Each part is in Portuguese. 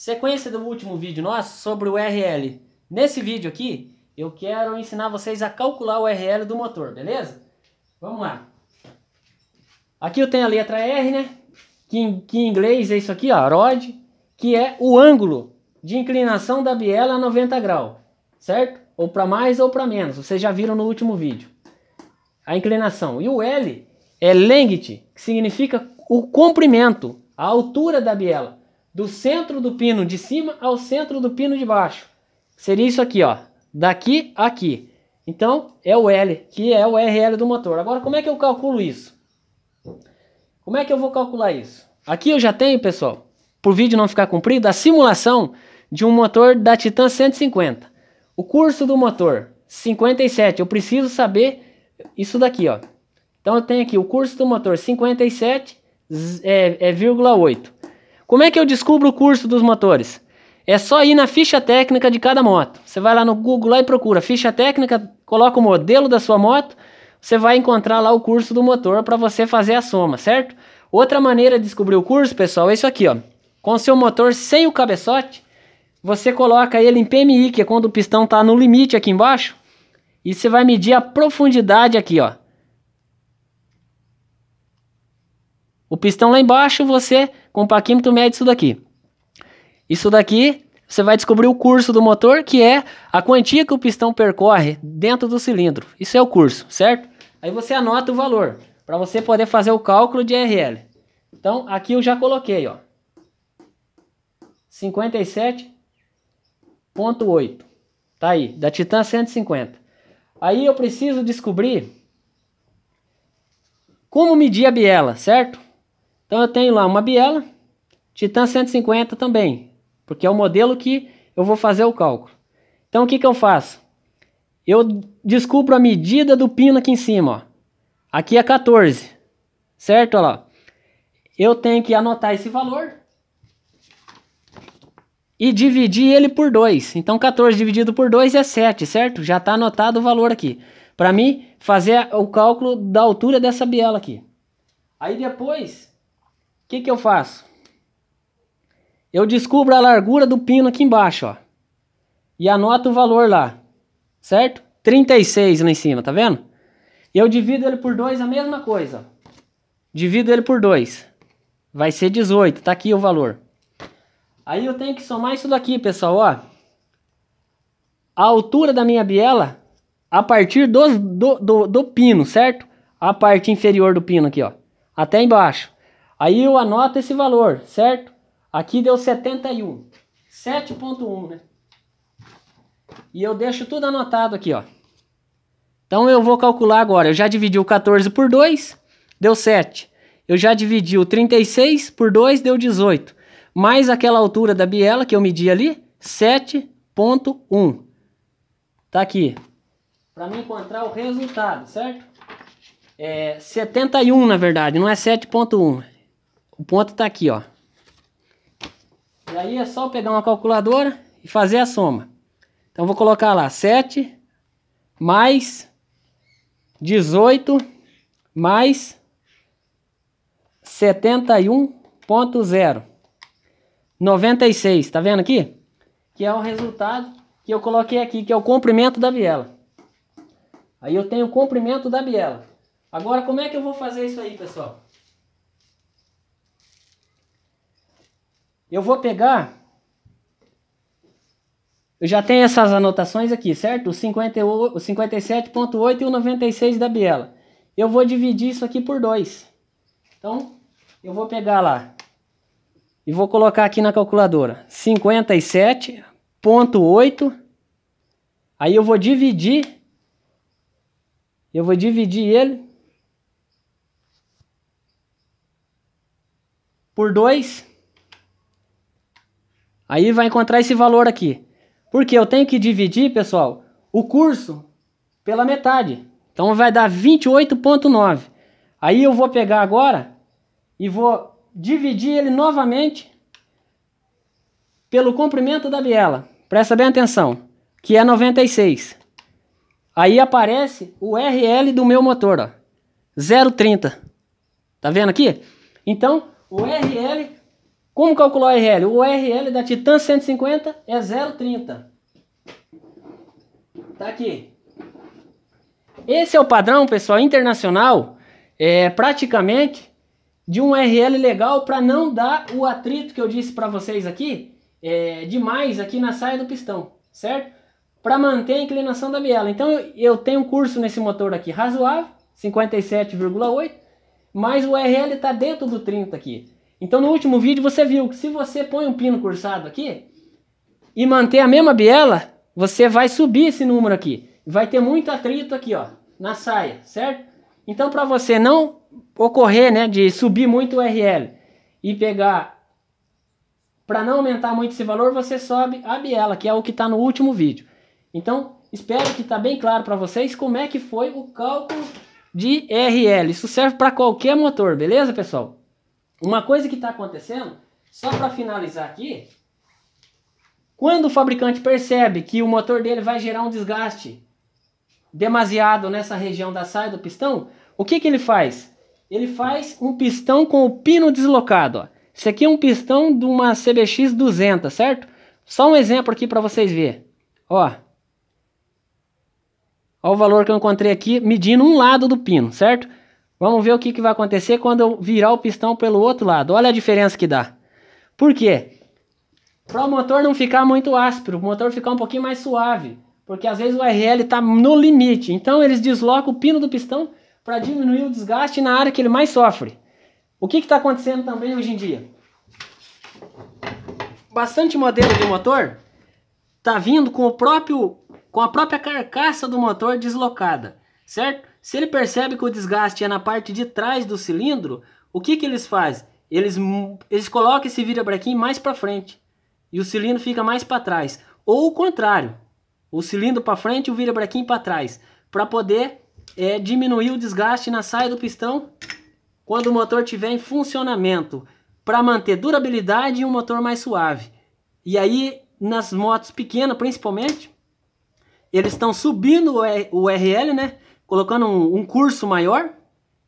Sequência do último vídeo nosso sobre o RL. Nesse vídeo aqui, eu quero ensinar vocês a calcular o RL do motor, beleza? Vamos lá. Aqui eu tenho a letra R, né? Que em, que em inglês é isso aqui, ó, rod, que é o ângulo de inclinação da biela a 90 graus, certo? Ou para mais ou para menos, vocês já viram no último vídeo. A inclinação. E o L é length, que significa o comprimento, a altura da biela do centro do pino de cima ao centro do pino de baixo. Seria isso aqui, ó. Daqui a aqui. Então, é o L, que é o RL do motor. Agora, como é que eu calculo isso? Como é que eu vou calcular isso? Aqui eu já tenho, pessoal, por vídeo não ficar comprido, a simulação de um motor da Titan 150. O curso do motor, 57. Eu preciso saber isso daqui, ó. Então, eu tenho aqui o curso do motor 57,8. É, é como é que eu descubro o curso dos motores? É só ir na ficha técnica de cada moto. Você vai lá no Google lá e procura ficha técnica, coloca o modelo da sua moto, você vai encontrar lá o curso do motor para você fazer a soma, certo? Outra maneira de descobrir o curso, pessoal, é isso aqui, ó. Com seu motor sem o cabeçote, você coloca ele em PMI, que é quando o pistão está no limite aqui embaixo, e você vai medir a profundidade aqui, ó. O pistão lá embaixo, você, com o paquímetro, mede isso daqui. Isso daqui, você vai descobrir o curso do motor, que é a quantia que o pistão percorre dentro do cilindro. Isso é o curso, certo? Aí você anota o valor, para você poder fazer o cálculo de RL. Então, aqui eu já coloquei, ó. 57.8. Tá aí, da Titan 150. Aí eu preciso descobrir como medir a biela, certo? Então eu tenho lá uma biela, Titan 150 também, porque é o modelo que eu vou fazer o cálculo. Então o que, que eu faço? Eu descubro a medida do pino aqui em cima. Ó. Aqui é 14, certo? Olha lá. Eu tenho que anotar esse valor e dividir ele por 2. Então 14 dividido por 2 é 7, certo? Já está anotado o valor aqui. Para mim, fazer o cálculo da altura dessa biela aqui. Aí depois, que, que eu faço? Eu descubro a largura do pino aqui embaixo, ó. E anoto o valor lá, certo? 36 lá em cima, tá vendo? Eu divido ele por 2, a mesma coisa. Divido ele por 2. Vai ser 18, tá aqui o valor. Aí eu tenho que somar isso daqui, pessoal, ó. A altura da minha biela a partir do, do, do pino, certo? A parte inferior do pino aqui, ó. Até embaixo. Aí eu anoto esse valor, certo? Aqui deu 71. 7.1, né? E eu deixo tudo anotado aqui, ó. Então eu vou calcular agora. Eu já dividi o 14 por 2, deu 7. Eu já dividi o 36 por 2, deu 18. Mais aquela altura da biela que eu medi ali, 7.1. Tá aqui. Para me encontrar o resultado, certo? É 71, na verdade, não é 7.1. O ponto tá aqui, ó. E aí é só pegar uma calculadora e fazer a soma. Então vou colocar lá 7 mais 18 mais 71.0 96, tá vendo aqui? Que é o resultado que eu coloquei aqui, que é o comprimento da biela. Aí eu tenho o comprimento da biela. Agora como é que eu vou fazer isso aí, pessoal? Eu vou pegar. Eu já tenho essas anotações aqui, certo? O, o 57,8 e o 96 da biela. Eu vou dividir isso aqui por 2. Então, eu vou pegar lá e vou colocar aqui na calculadora. 57,8. Aí eu vou dividir. Eu vou dividir ele por 2 Aí vai encontrar esse valor aqui. Porque eu tenho que dividir, pessoal, o curso pela metade. Então vai dar 28.9. Aí eu vou pegar agora e vou dividir ele novamente pelo comprimento da biela. Presta bem atenção, que é 96. Aí aparece o RL do meu motor, ó. 0,30. Tá vendo aqui? Então, o RL como calcular o RL? O RL da Titan 150 é 0,30. Tá aqui. Esse é o padrão, pessoal, internacional, é, praticamente, de um RL legal para não dar o atrito que eu disse para vocês aqui, é, demais aqui na saia do pistão, certo? Para manter a inclinação da biela. Então, eu, eu tenho um curso nesse motor aqui razoável, 57,8, mas o RL está dentro do 30 aqui. Então no último vídeo você viu que se você põe um pino cursado aqui e manter a mesma biela, você vai subir esse número aqui. Vai ter muito atrito aqui, ó, na saia, certo? Então para você não ocorrer, né, de subir muito o RL e pegar para não aumentar muito esse valor, você sobe a biela, que é o que está no último vídeo. Então, espero que tá bem claro para vocês como é que foi o cálculo de RL. Isso serve para qualquer motor, beleza, pessoal? Uma coisa que está acontecendo, só para finalizar aqui, quando o fabricante percebe que o motor dele vai gerar um desgaste demasiado nessa região da saia do pistão, o que, que ele faz? Ele faz um pistão com o pino deslocado. Ó. Esse aqui é um pistão de uma CBX 200, certo? Só um exemplo aqui para vocês verem. Ó, ó o valor que eu encontrei aqui medindo um lado do pino, certo? Vamos ver o que, que vai acontecer quando eu virar o pistão pelo outro lado. Olha a diferença que dá. Por quê? Para o motor não ficar muito áspero, o motor ficar um pouquinho mais suave. Porque às vezes o RL está no limite. Então eles deslocam o pino do pistão para diminuir o desgaste na área que ele mais sofre. O que está acontecendo também hoje em dia? Bastante modelo de motor está vindo com, o próprio, com a própria carcaça do motor deslocada certo? Se ele percebe que o desgaste é na parte de trás do cilindro, o que, que eles fazem? Eles, eles colocam esse virabrequim mais para frente e o cilindro fica mais para trás. Ou o contrário, o cilindro para frente e o virabrequim para trás, para poder é, diminuir o desgaste na saia do pistão quando o motor estiver em funcionamento, para manter durabilidade e um motor mais suave. E aí, nas motos pequenas principalmente, eles estão subindo o, o RL, né? colocando um, um curso maior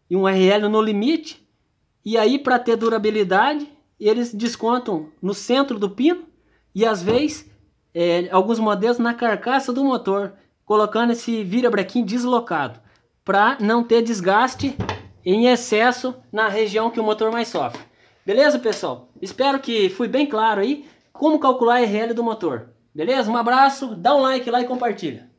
e um RL no limite. E aí, para ter durabilidade, eles descontam no centro do pino e às vezes é, alguns modelos na carcaça do motor, colocando esse virabrequim deslocado para não ter desgaste em excesso na região que o motor mais sofre. Beleza, pessoal? Espero que fui bem claro aí como calcular a RL do motor. Beleza? Um abraço, dá um like lá e compartilha.